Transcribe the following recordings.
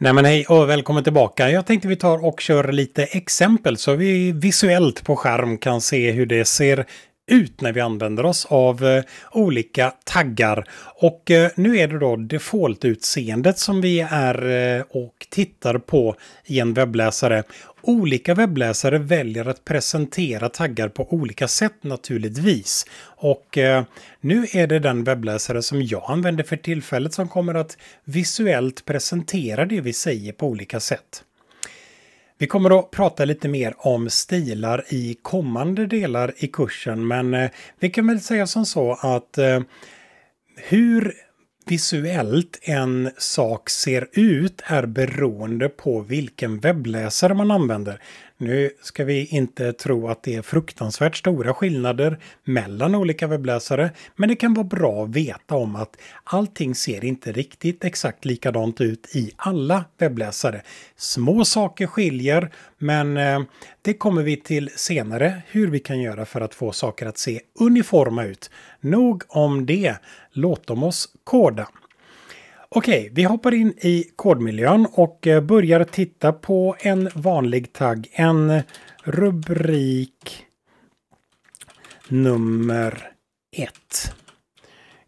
Nej men hej och välkommen tillbaka. Jag tänkte vi tar och kör lite exempel så vi visuellt på skärm kan se hur det ser ut när vi använder oss av eh, olika taggar. Och eh, nu är det då default-utseendet som vi är eh, och tittar på i en webbläsare. Olika webbläsare väljer att presentera taggar på olika sätt naturligtvis. Och eh, nu är det den webbläsare som jag använder för tillfället som kommer att visuellt presentera det vi säger på olika sätt. Vi kommer att prata lite mer om stilar i kommande delar i kursen men eh, vi kan väl säga som så att eh, hur visuellt en sak ser ut är beroende på vilken webbläsare man använder. Nu ska vi inte tro att det är fruktansvärt stora skillnader mellan olika webbläsare, men det kan vara bra att veta om att allting ser inte riktigt exakt likadant ut i alla webbläsare. Små saker skiljer, men eh, det kommer vi till senare hur vi kan göra för att få saker att se uniforma ut. Nog om det, låt dem oss koda. Okej, vi hoppar in i kodmiljön och eh, börjar titta på en vanlig tagg. En rubrik nummer ett.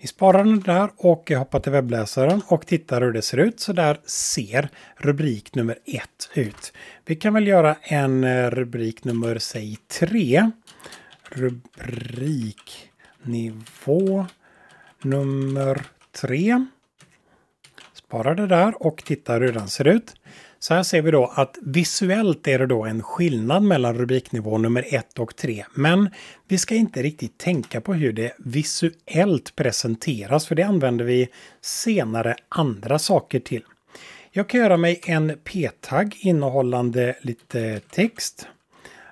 Vi sparar den där och hoppar till webbläsaren och tittar hur det ser ut. Så där ser rubrik nummer ett ut. Vi kan väl göra en eh, rubrik nummer, säg 3. Rubriknivå nummer tre sparar det där och tittar hur den ser ut. Så här ser vi då att visuellt är det då en skillnad mellan rubriknivå nummer 1 och 3. Men vi ska inte riktigt tänka på hur det visuellt presenteras för det använder vi senare andra saker till. Jag kan göra mig en p-tagg innehållande lite text.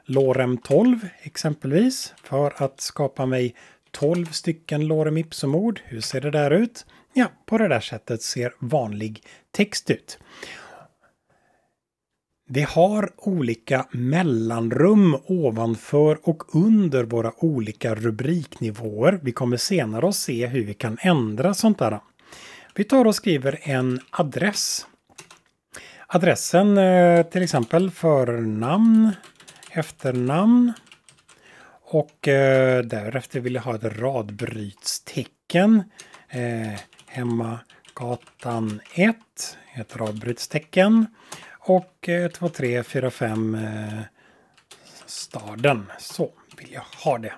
Lorem 12 exempelvis för att skapa mig 12 stycken lorem ipsum Hur ser det där ut? Ja, på det där sättet ser vanlig text ut. Vi har olika mellanrum ovanför och under våra olika rubriknivåer. Vi kommer senare att se hur vi kan ändra sånt där. Vi tar och skriver en adress. Adressen eh, till exempel för namn, efternamn och eh, därefter vill jag ha ett radbrytstecken. Eh, Hemmagatan 1 ett avbrytstecken och 2, 3, 4, 5 staden. Så vill jag ha det.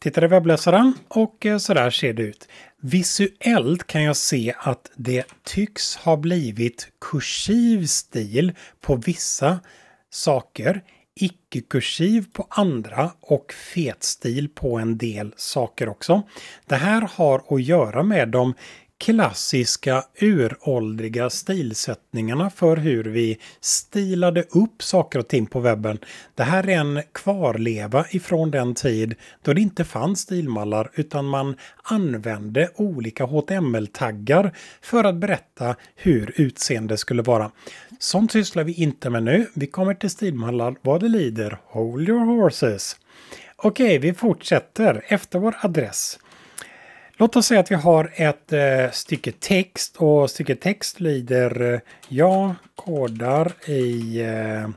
Tittar i webbläsaren och eh, så där ser det ut. Visuellt kan jag se att det tycks ha blivit kursiv stil på vissa saker icke-kursiv på andra och fetstil på en del saker också. Det här har att göra med de klassiska uråldriga stilsättningarna för hur vi stilade upp saker och ting på webben. Det här är en kvarleva ifrån den tid då det inte fanns stilmallar utan man använde olika HTML-taggar för att berätta hur utseende skulle vara. Sånt sysslar vi inte med nu. Vi kommer till stilmallar vad det lider. Hold your horses. Okej, vi fortsätter efter vår adress. Låt oss säga att vi har ett eh, stycke text och stycke text lyder eh, Jag kodar i eh,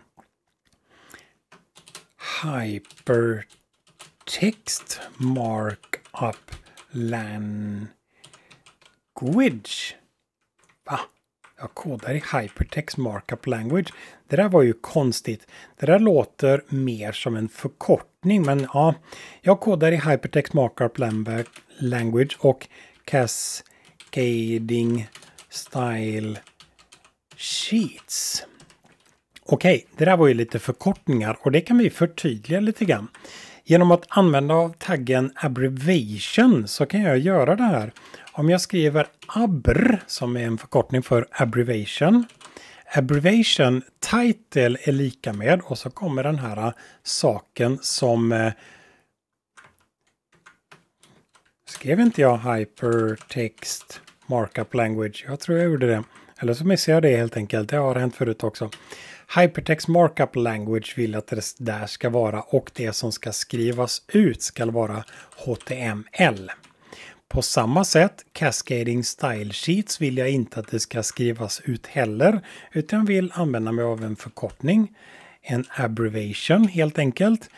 Hypertext Markup Language. Va? jag kodar i Hypertext Markup Language. Det där var ju konstigt. Det där låter mer som en förkortning, men ja. Jag kodar i Hypertext Markup Language och Cascading Style Sheets. Okej, det där var ju lite förkortningar och det kan vi förtydliga lite grann. Genom att använda av taggen abbreviation så kan jag göra det här. Om jag skriver abr som är en förkortning för abbreviation. Abbreviation title är lika med och så kommer den här saken som eh, Skrev inte jag hypertext markup language? Jag tror jag gjorde det. Eller så missade jag det helt enkelt. Det har hänt förut också. Hypertext Markup Language vill att det där ska vara och det som ska skrivas ut ska vara HTML. På samma sätt, Cascading Style Sheets vill jag inte att det ska skrivas ut heller, utan vill använda mig av en förkortning, en abbreviation helt enkelt.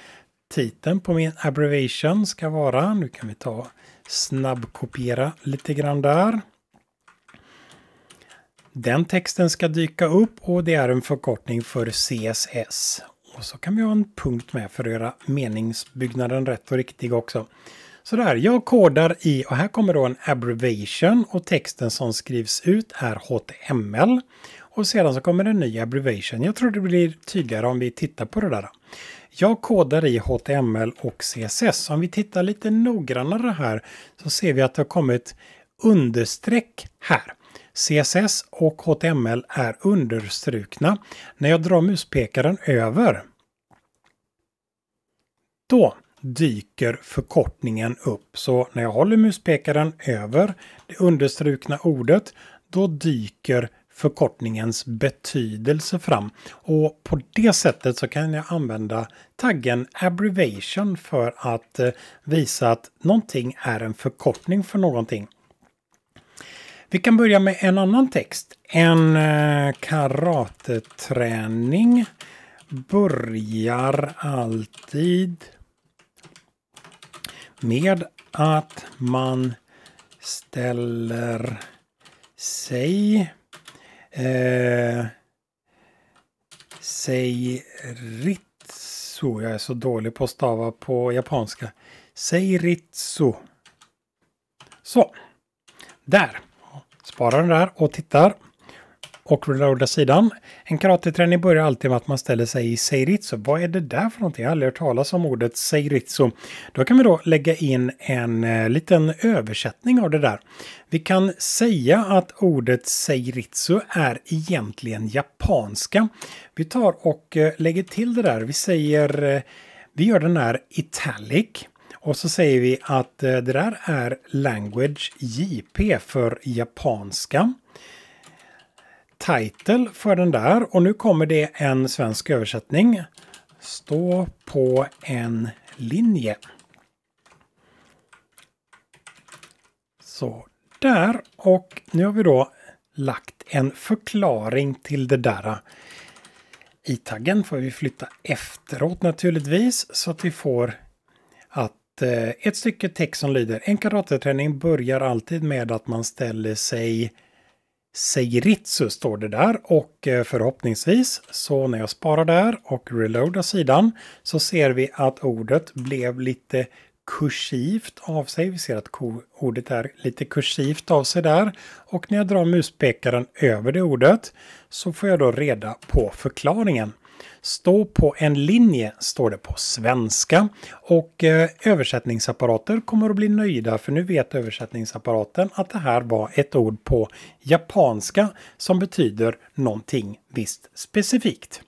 Titeln på min abbreviation ska vara, nu kan vi ta snabbkopiera lite grann där. Den texten ska dyka upp och det är en förkortning för CSS. Och så kan vi ha en punkt med för att göra meningsbyggnaden rätt och riktig också. Så där, jag kodar i och här kommer då en abbreviation och texten som skrivs ut är HTML. Och sedan så kommer en ny abbreviation. Jag tror det blir tydligare om vi tittar på det där. Jag kodar i HTML och CSS. Om vi tittar lite noggrannare här så ser vi att det har kommit understreck här. CSS och HTML är understrukna när jag drar muspekaren över. Då dyker förkortningen upp. Så när jag håller muspekaren över det understrukna ordet, då dyker förkortningens betydelse fram. Och på det sättet så kan jag använda taggen abbreviation för att eh, visa att någonting är en förkortning för någonting. Vi kan börja med en annan text. En eh, karateträning börjar alltid med att man ställer sig eh, Sei ritsu. Jag är så dålig på att stava på japanska. Seiritsu. Så. Där sparar den där och tittar. Och reloadar sidan. En karateträning börjar alltid med att man ställer sig i seiritsu. Vad är det där för någonting? Jag har aldrig hört talas om ordet seiritsu. Då kan vi då lägga in en eh, liten översättning av det där. Vi kan säga att ordet seiritsu är egentligen japanska. Vi tar och eh, lägger till det där. Vi säger eh, vi gör den här italic. Och så säger vi att eh, det där är language JP för japanska. Title för den där och nu kommer det en svensk översättning. Stå på en linje. Så där och nu har vi då lagt en förklaring till det där. I taggen får vi flytta efteråt naturligtvis så att vi får Eh, ett stycke text som lyder En karateträning börjar alltid med att man ställer sig Seiritsu står det där och eh, förhoppningsvis så när jag sparar där och reloadar sidan så ser vi att ordet blev lite kursivt av sig. Vi ser att ordet är lite kursivt av sig där. Och när jag drar muspekaren över det ordet så får jag då reda på förklaringen. Stå på en linje står det på svenska och eh, översättningsapparater kommer att bli nöjda för nu vet översättningsapparaten att det här var ett ord på japanska som betyder någonting visst specifikt.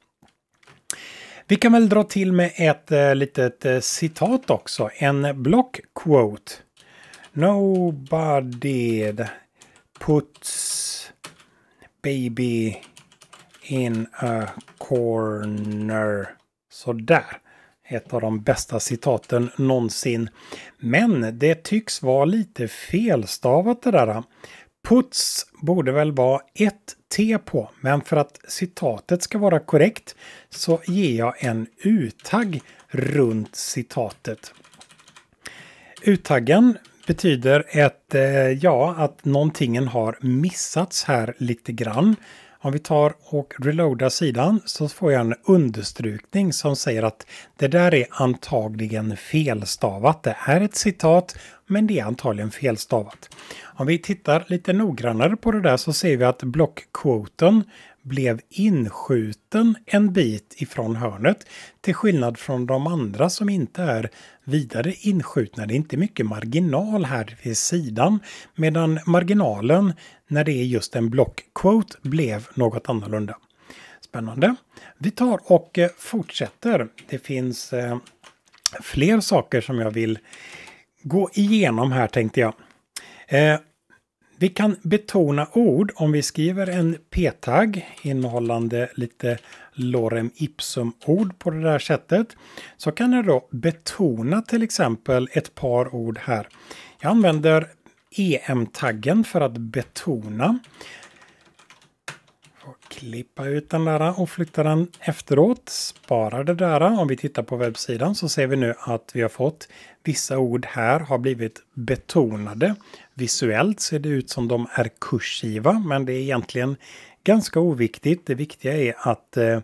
Vi kan väl dra till med ett eh, litet eh, citat också, en block quote. Nobody puts baby in a corner. Sådär. Ett av de bästa citaten någonsin. Men det tycks vara lite felstavat det där. Puts borde väl vara ett T på, men för att citatet ska vara korrekt så ger jag en uttagg runt citatet. Uttaggen betyder ett, eh, ja, att någonting har missats här lite grann. Om vi tar och reloadar sidan så får jag en understrykning som säger att det där är antagligen felstavat. Det är ett citat men det är antagligen felstavat. Om vi tittar lite noggrannare på det där så ser vi att blockkvoten blev inskjuten en bit ifrån hörnet till skillnad från de andra som inte är vidare inskjutna. Det är inte mycket marginal här vid sidan medan marginalen när det är just en blockquote blev något annorlunda. Spännande. Vi tar och eh, fortsätter. Det finns eh, fler saker som jag vill gå igenom här tänkte jag. Eh, vi kan betona ord om vi skriver en p-tagg innehållande lite lorem ipsum-ord på det där sättet. Så kan jag då betona till exempel ett par ord här. Jag använder EM-taggen för att betona. Får klippa ut den där och flytta den efteråt. Spara det där. Om vi tittar på webbsidan så ser vi nu att vi har fått vissa ord här har blivit betonade. Visuellt ser det ut som de är kursiva, men det är egentligen ganska oviktigt. Det viktiga är att eh,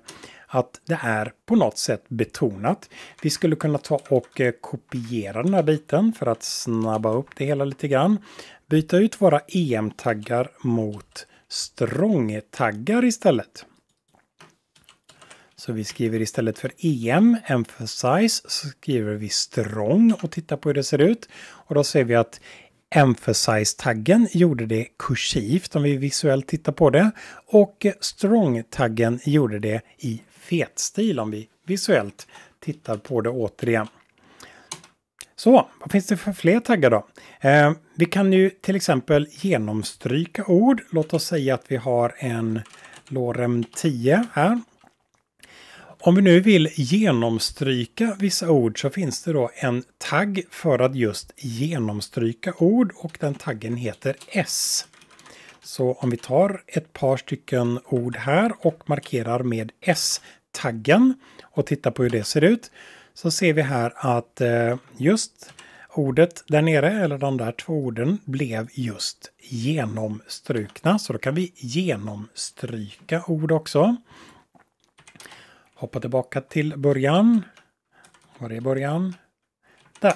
att det är på något sätt betonat. Vi skulle kunna ta och eh, kopiera den här biten för att snabba upp det hela lite grann. Byta ut våra EM-taggar mot Strong-taggar istället. Så vi skriver istället för EM, Emphasize, så skriver vi Strong och tittar på hur det ser ut. Och då ser vi att Emphasize-taggen gjorde det kursivt om vi visuellt tittar på det och Strong-taggen gjorde det i fet stil om vi visuellt tittar på det återigen. Så, vad finns det för fler taggar då? Eh, vi kan ju till exempel genomstryka ord. Låt oss säga att vi har en lorem 10 här. Om vi nu vill genomstryka vissa ord så finns det då en tagg för att just genomstryka ord och den taggen heter S. Så om vi tar ett par stycken ord här och markerar med S-taggen och tittar på hur det ser ut så ser vi här att eh, just ordet där nere, eller de där två orden, blev just genomstrukna. Så då kan vi genomstryka ord också. Hoppa tillbaka till början. Var är början? Där.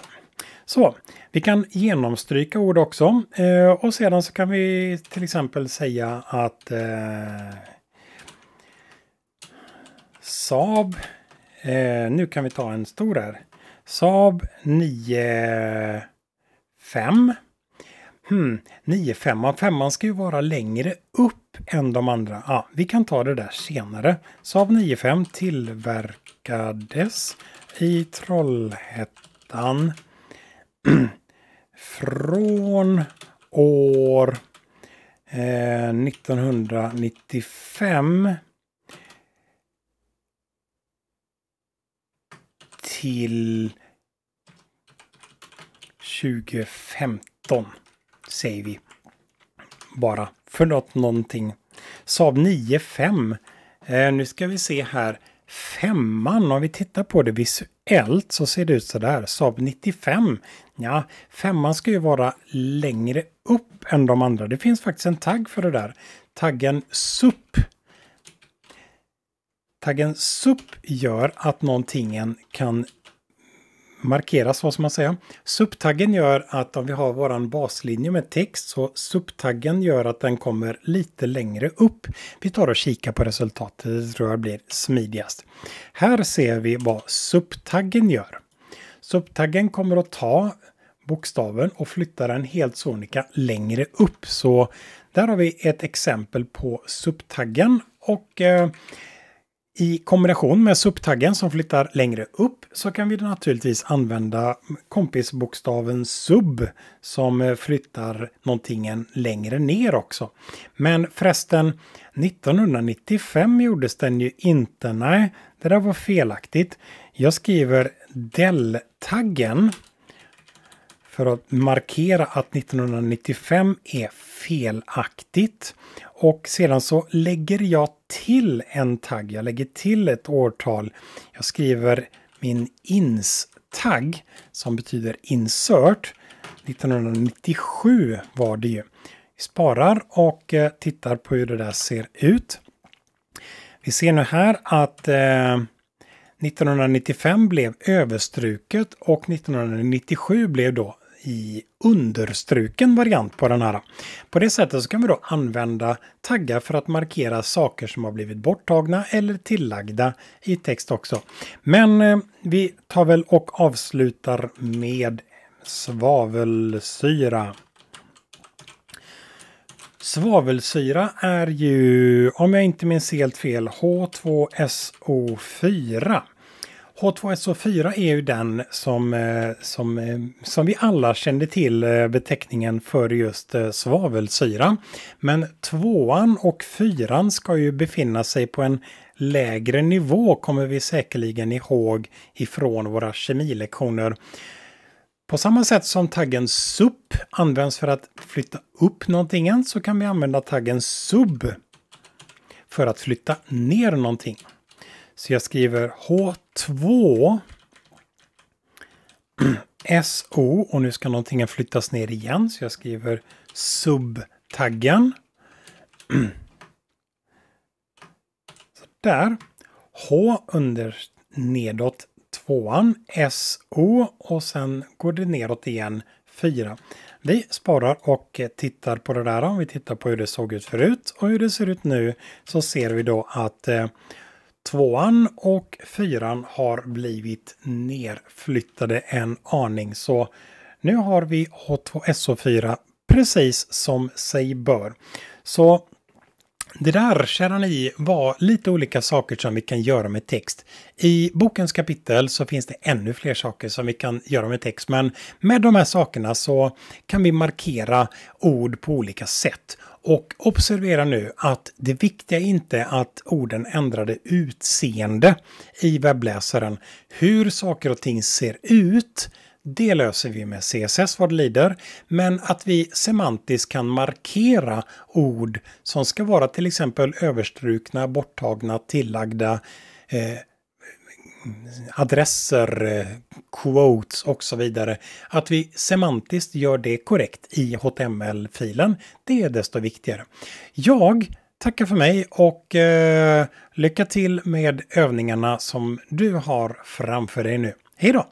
Så, vi kan genomstryka ord också eh, och sedan så kan vi till exempel säga att eh, Saab, eh, nu kan vi ta en stor här, Saab 95. Hmm, 9-5, femman ska ju vara längre upp än de andra. Ah, vi kan ta det där senare. Saab 95 tillverkades i Trollhättan från år 1995 eh, till 2015 säger vi bara för något någonting. Saab 9.5. Eh, nu ska vi se här. Femman, om vi tittar på det visuellt så ser det ut så där. Saab 95. Ja, femman ska ju vara längre upp än de andra. Det finns faktiskt en tagg för det där. Taggen SUP. Taggen SUP gör att någonting kan markeras, vad ska man säga. Subtaggen gör att om vi har våran baslinje med text så subtaggen gör att den kommer lite längre upp. Vi tar och kikar på resultatet, det tror jag blir smidigast. Här ser vi vad subtaggen gör. Subtaggen kommer att ta bokstaven och flytta den helt sonika längre upp. Så där har vi ett exempel på subtaggen och eh, i kombination med subtaggen som flyttar längre upp så kan vi naturligtvis använda kompisbokstaven sub som eh, flyttar någonting längre ner också. Men förresten, 1995 gjordes den ju inte. Nej, det där var felaktigt. Jag skriver del-taggen för att markera att 1995 är felaktigt. Och sedan så lägger jag till en tagg, jag lägger till ett årtal. Jag skriver min ins-tagg som betyder insert. 1997 var det ju. Vi sparar och eh, tittar på hur det där ser ut. Vi ser nu här att eh, 1995 blev överstruket och 1997 blev då i understruken variant på den här. På det sättet så kan vi då använda taggar för att markera saker som har blivit borttagna eller tillagda i text också. Men eh, vi tar väl och avslutar med svavelsyra. Svavelsyra är ju, om jag inte minns helt fel, H2SO4. H2SO4 är ju den som, eh, som, eh, som vi alla kände till eh, beteckningen för just svavelsyra. Men tvåan och fyran ska ju befinna sig på en lägre nivå kommer vi säkerligen ihåg ifrån våra kemilektioner. På samma sätt som taggen SUP används för att flytta upp någonting så kan vi använda taggen SUB för att flytta ner någonting. Så jag skriver H2 SO och nu ska någonting flyttas ner igen så jag skriver subtaggen. Så där. H under nedåt tvåan, SO och sen går det nedåt igen 4. Vi sparar och tittar på det där. Om vi tittar på hur det såg ut förut och hur det ser ut nu så ser vi då att eh, Tvåan och fyran har blivit nerflyttade en aning så nu har vi H2SO4 precis som sig bör. Så det där, kära ni, var lite olika saker som vi kan göra med text. I bokens kapitel så finns det ännu fler saker som vi kan göra med text, men med de här sakerna så kan vi markera ord på olika sätt. Och observera nu att det viktiga är inte att orden ändrade utseende i webbläsaren. Hur saker och ting ser ut, det löser vi med CSS vad det lider, men att vi semantiskt kan markera ord som ska vara till exempel överstrukna, borttagna, tillagda, eh, adresser, eh, quotes och så vidare. Att vi semantiskt gör det korrekt i HTML-filen, det är desto viktigare. Jag tackar för mig och eh, lycka till med övningarna som du har framför dig nu. Hej då!